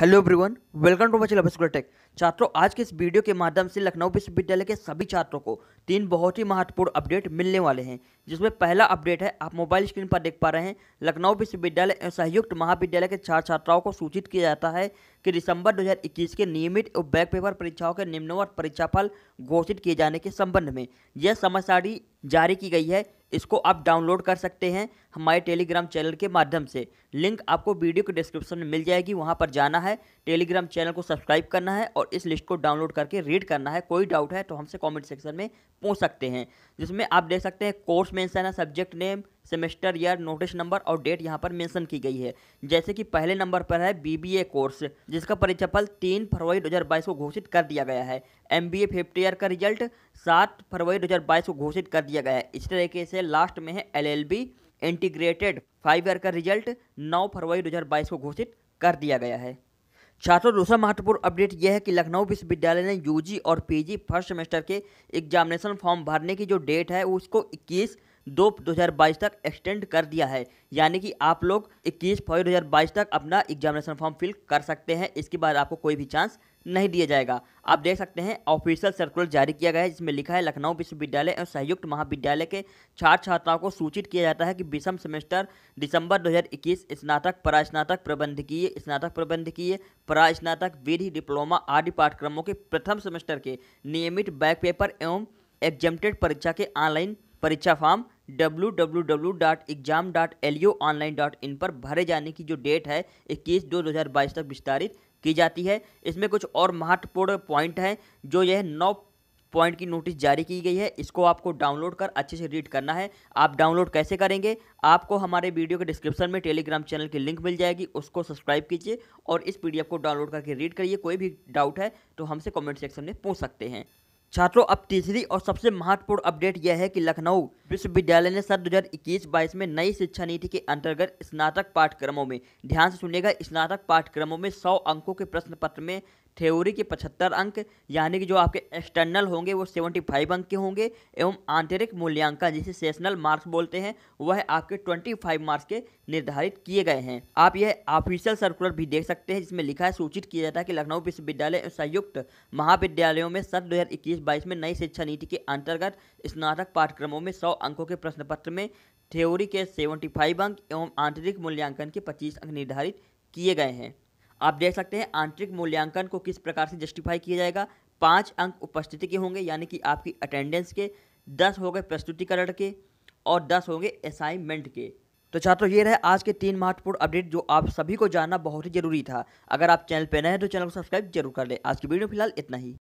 hello everyone welcome to मच लबस्कुलर tech छात्रों आज के इस वीडियो के माध्यम से लखनऊ विश्वविद्यालय के सभी छात्रों को तीन बहुत ही महत्वपूर्ण अपडेट मिलने वाले हैं जिसमें पहला अपडेट है आप मोबाइल स्क्रीन पर देख पा रहे हैं लखनऊ विश्वविद्यालय एवं संयुक्त महाविद्यालय के छात्र छात्राओं को सूचित किया जाता है कि दिसंबर दो के नियमित और बैक पेपर परीक्षाओं के निम्नवत परीक्षाफल घोषित किए जाने के संबंध में यह समय जारी की गई है इसको आप डाउनलोड कर सकते हैं हमारे टेलीग्राम चैनल के माध्यम से लिंक आपको वीडियो के डिस्क्रिप्शन में मिल जाएगी वहाँ पर जाना है टेलीग्राम चैनल को सब्सक्राइब करना है और इस लिस्ट को डाउनलोड करके रीड करना है कोई डाउट है तो हमसे कॉमेंट सेक्शन में पूछ सकते हैं जिसमें आप देख सकते हैं कोर्स मैंसन है subject name semester year notice number और डेट यहाँ पर मेंशन की गई है जैसे कि पहले नंबर पर है बीबीए कोर्स जिसका परीक्षाफल तीन फरवरी 2022 को घोषित कर दिया गया है M B A fifth year का रिजल्ट सात फरवरी 2022 को घोषित कर दिया गया है इस तरीके से लास्ट में है एल इंटीग्रेटेड फाइव ईयर का रिजल्ट 9 फरवरी 2022 को घोषित कर दिया गया है छात्रों दूसरा महत्वपूर्ण अपडेट यह है कि लखनऊ विश्वविद्यालय ने यूजी और पीजी फर्स्ट सेमेस्टर के एग्जामिनेशन फॉर्म भरने की जो डेट है उसको दो बाईस तक एक्सटेंड कर दिया है यानी कि आप लोग 21 फरवरी बाईस तक अपना एग्जामिनेशन फॉर्म फिल कर सकते हैं इसके बाद आपको कोई भी चांस नहीं दिया जाएगा आप देख सकते हैं ऑफिशियल सर्कुलर जारी किया गया है जिसमें लिखा है लखनऊ विश्वविद्यालय एवं संयुक्त महाविद्यालय के छात्र छात्राओं को सूचित किया जाता है कि विषम सेमेस्टर दिसंबर 2021 स्नातक परास्नातक प्रबंधकीय स्नातक प्रबंधकीय परास्नातक विधि डिप्लोमा आदि पाठ्यक्रमों के प्रथम सेमेस्टर के नियमित बैक पेपर एवं एग्जेमटेड परीक्षा के ऑनलाइन परीक्षा फॉर्म www.exam.luonline.in पर भरे जाने की जो डेट है 21 दो 2022 तक विस्तारित की जाती है इसमें कुछ और महत्वपूर्ण पॉइंट हैं जो यह नौ पॉइंट की नोटिस जारी की गई है इसको आपको डाउनलोड कर अच्छे से रीड करना है आप डाउनलोड कैसे करेंगे आपको हमारे वीडियो के डिस्क्रिप्शन में टेलीग्राम चैनल की लिंक मिल जाएगी उसको सब्सक्राइब कीजिए और इस पीडीएफ को डाउनलोड करके रीड करिए कोई भी डाउट है तो हमसे कमेंट सेक्शन में पूछ सकते हैं छात्रों अब तीसरी और सबसे महत्वपूर्ण अपडेट यह है कि लखनऊ विश्वविद्यालय ने सन 2021-22 में नई शिक्षा नीति के अंतर्गत स्नातक पाठ्यक्रमों में ध्यान से सुनेगा स्नातक पाठ्यक्रमों में 100 अंकों के प्रश्न पत्र में थ्योरी के पचहत्तर अंक यानी कि जो आपके एक्सटर्नल होंगे वो सेवेंटी फाइव अंक के होंगे एवं आंतरिक मूल्यांकन जिसे सेशनल मार्क्स बोलते हैं वह आपके ट्वेंटी फाइव मार्क्स के निर्धारित किए गए हैं आप यह ऑफिशियल सर्कुलर भी देख सकते हैं जिसमें लिखा है सूचित किया जाता है कि लखनऊ विश्वविद्यालय संयुक्त महाविद्यालयों में सन दो हज़ार इक्कीस बाईस में नई शिक्षा नीति के अंतर्गत स्नातक पाठ्यक्रमों में सौ अंकों के प्रश्न पत्र में थ्योरी के सेवेंटी अंक एवं आंतरिक मूल्यांकन के पच्चीस अंक निर्धारित किए गए हैं आप देख सकते हैं आंतरिक मूल्यांकन को किस प्रकार से जस्टिफाई किया जाएगा पाँच अंक उपस्थिति के होंगे यानी कि आपकी अटेंडेंस के दस हो गए प्रस्तुतिकरण के और दस होंगे असाइनमेंट के तो छात्रों ये रहे आज के तीन महत्वपूर्ण अपडेट जो आप सभी को जानना बहुत ही जरूरी था अगर आप चैनल पर नए हैं तो चैनल को सब्सक्राइब जरूर कर लें आज की वीडियो फिलहाल इतना ही